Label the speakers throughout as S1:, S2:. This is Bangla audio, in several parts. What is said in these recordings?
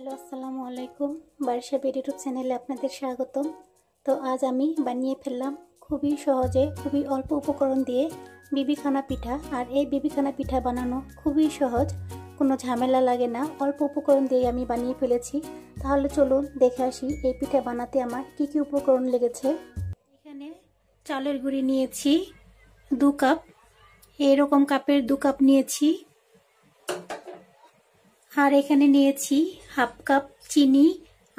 S1: হ্যালো আসসালামু আলাইকুম বারিশা বেড ইউটিউব চ্যানেলে আপনাদের স্বাগতম তো আজ আমি বানিয়ে ফেললাম খুবই সহজে খুবই অল্প উপকরণ দিয়ে বিবিখানা পিঠা আর এই বিবিখানা পিঠা বানানো খুবই সহজ কোনো ঝামেলা লাগে না অল্প উপকরণ দিয়ে আমি বানিয়ে ফেলেছি তাহলে চলুন দেখে আসি এই পিঠা বানাতে আমার কি কি উপকরণ লেগেছে এখানে চালের গুঁড়ি নিয়েছি দু কাপ এরকম কাপের দু কাপ নিয়েছি আর এখানে নিয়েছি হাফ কাপ চিনি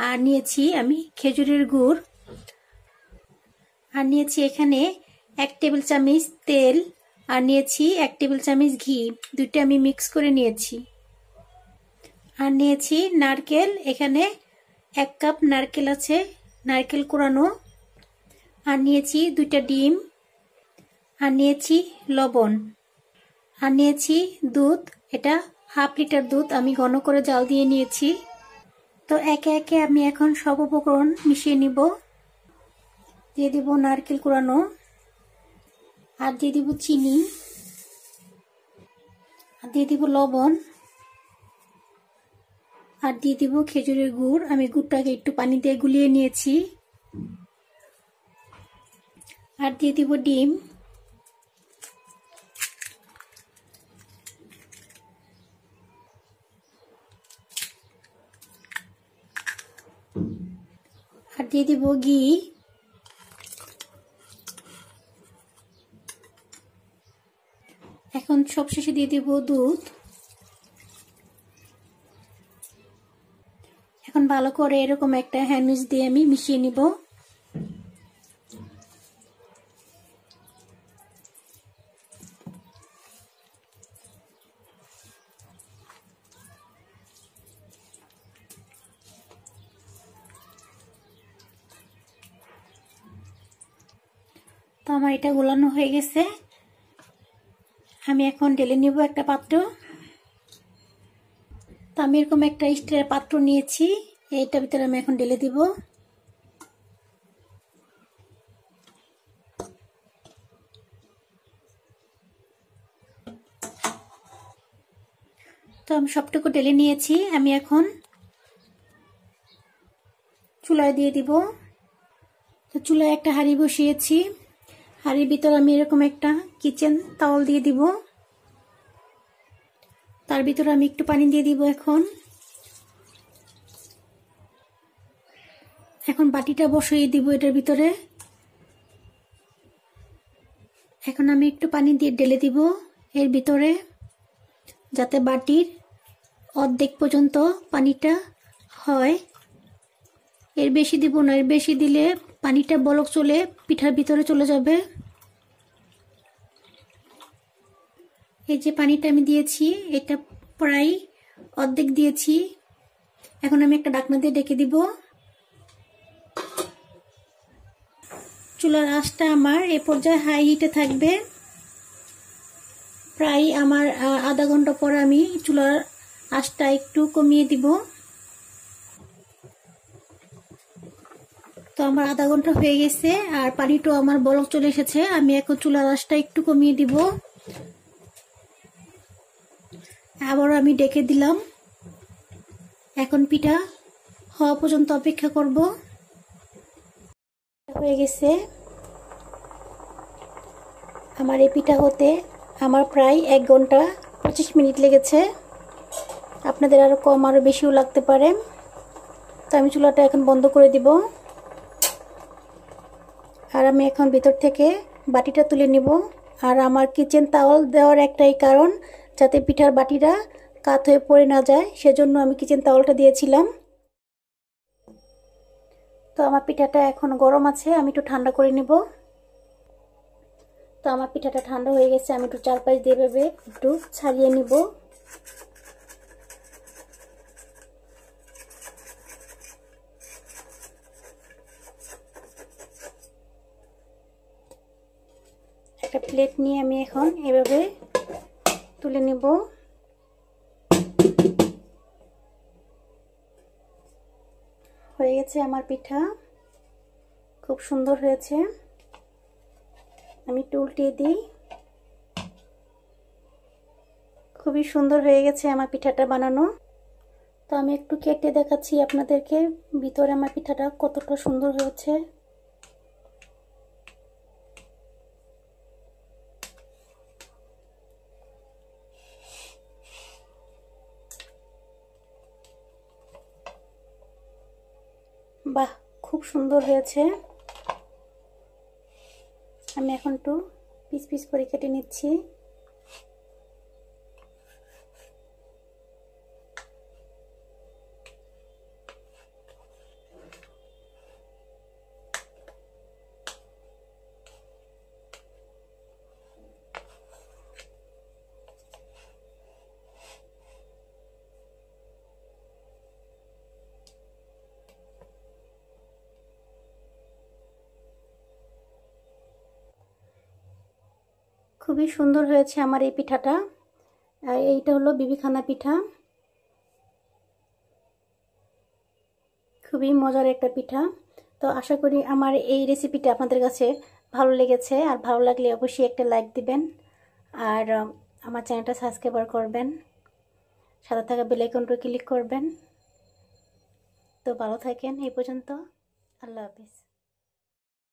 S1: আর নিয়েছি আমি খেজুরের গুড় আর নিয়েছি এখানে এক টেবিল চামচ তেল আর নিয়েছি এক টেবিল চামচ ঘি দুইটা আমি মিক্স করে নিয়েছি আর নিয়েছি নারকেল এখানে এক কাপ নারকেল আছে নারকেল কোরানো আর নিয়েছি দুইটা ডিম আর নিয়েছি লবণ আর নিয়েছি দুধ এটা হাফ লিটার দুধ আমি ঘন করে জাল দিয়ে নিয়েছি তো একে একে আমি এখন সব উপকরণ মিশিয়ে নিব দিয়ে দিব নারকেল কুড়ানো আর দিয়ে দিব চিনি আর দিয়ে দিব লবণ আর দিয়ে দিব খেজুরের গুড় আমি গুড়টাকে একটু পানি দিয়ে গুলিয়ে নিয়েছি আর দিয়ে দিব ডিম আর দিয়ে দিব ঘি এখন সবশেষে দিয়ে দিব দুধ এখন ভালো করে এরকম একটা হ্যান্ডউইচ দিয়ে আমি মিশিয়ে নিব আমার এটা গোলানো হয়ে গেছে আমি এখন ঢেলে নিব একটা পাত্র তো আমি এরকম একটা স্টিলের পাত্র নিয়েছি এইটার ভিতরে আমি এখন ঢেলে দিব তো আমি সবটুকু ঢেলে নিয়েছি আমি এখন চুলায় দিয়ে দিব তো চুলায় একটা হাঁড়ি বসিয়েছি হাড়ির ভিতর আমি এরকম একটা কিচেন তাওয়াল দিয়ে দিব তার ভিতরে আমি একটু পানি দিয়ে দিব এখন এখন বাটিটা বসিয়ে দিব এটার ভিতরে এখন আমি একটু পানি দিয়ে ঢেলে দিব এর ভিতরে যাতে বাটির অর্ধেক পর্যন্ত পানিটা হয় এর বেশি দিব না এর বেশি দিলে পানিটা বলক চলে পিঠার ভিতরে চলে যাবে এই যে পানিটা আমি দিয়েছি এটা প্রায় অর্ধেক দিয়েছি এখন আমি একটা ডাকনা দিয়ে ডেকে দিব চুলার আঁচটা আমার এ পর্যায়ে হাই হিটে থাকবে প্রায় আমার আধা ঘন্টা পর আমি চুলার আঁচটা একটু কমিয়ে দিব তো আমার আধা ঘন্টা হয়ে গেছে আর পানিটাও আমার বলক চলে এসেছে আমি এখন চুলা রসটা একটু কমিয়ে দিব আবার আমি ডেকে দিলাম এখন পিঠা হওয়া পর্যন্ত অপেক্ষা করব হয়ে গেছে আমার এই পিঠা হতে আমার প্রায় এক ঘন্টা পঁচিশ মিনিট লেগেছে আপনাদের আরও কম আরও বেশিও লাগতে পারে তো আমি চুলাটা এখন বন্ধ করে দিব আর আমি এখন ভিতর থেকে বাটিটা তুলে নিব আর আমার কিচেন তাওয়াল দেওয়ার একটাই কারণ যাতে পিঠার বাটিটা কাত হয়ে পড়ে না যায় সেজন্য আমি কিচেন তাওয়ালটা দিয়েছিলাম তো আমার পিঠাটা এখন গরম আছে আমি একটু ঠান্ডা করে নেব তো আমার পিঠাটা ঠান্ডা হয়ে গেছে আমি একটু চারপাশ দিয়ে ভেবে একটু ছাড়িয়ে নিব একটা প্লেট নিয়ে আমি এখন এভাবে তুলে নেব হয়ে গেছে আমার পিঠা খুব সুন্দর হয়েছে আমি টুলটিয়ে দিই খুবই সুন্দর হয়ে গেছে আমার পিঠাটা বানানো তো আমি একটু কেটে দেখাচ্ছি আপনাদেরকে ভিতরে আমার পিঠাটা কতটা সুন্দর হয়েছে খুব সুন্দর হয়েছে আমি এখন একটু পিস পিস করে কেটে নিচ্ছি খুবই সুন্দর হয়েছে আমার এই পিঠাটা এইটা হলো বিবিখানা পিঠা খুবই মজার একটা পিঠা তো আশা করি আমার এই রেসিপিটা আপনাদের কাছে ভালো লেগেছে আর ভালো লাগলে অবশ্যই একটা লাইক দিবেন আর আমার চ্যানেলটা সাবস্ক্রাইবার করবেন সাদা থাকা বেলাইকনটা ক্লিক করবেন তো ভালো থাকেন এই পর্যন্ত আল্লাহ হাফিজ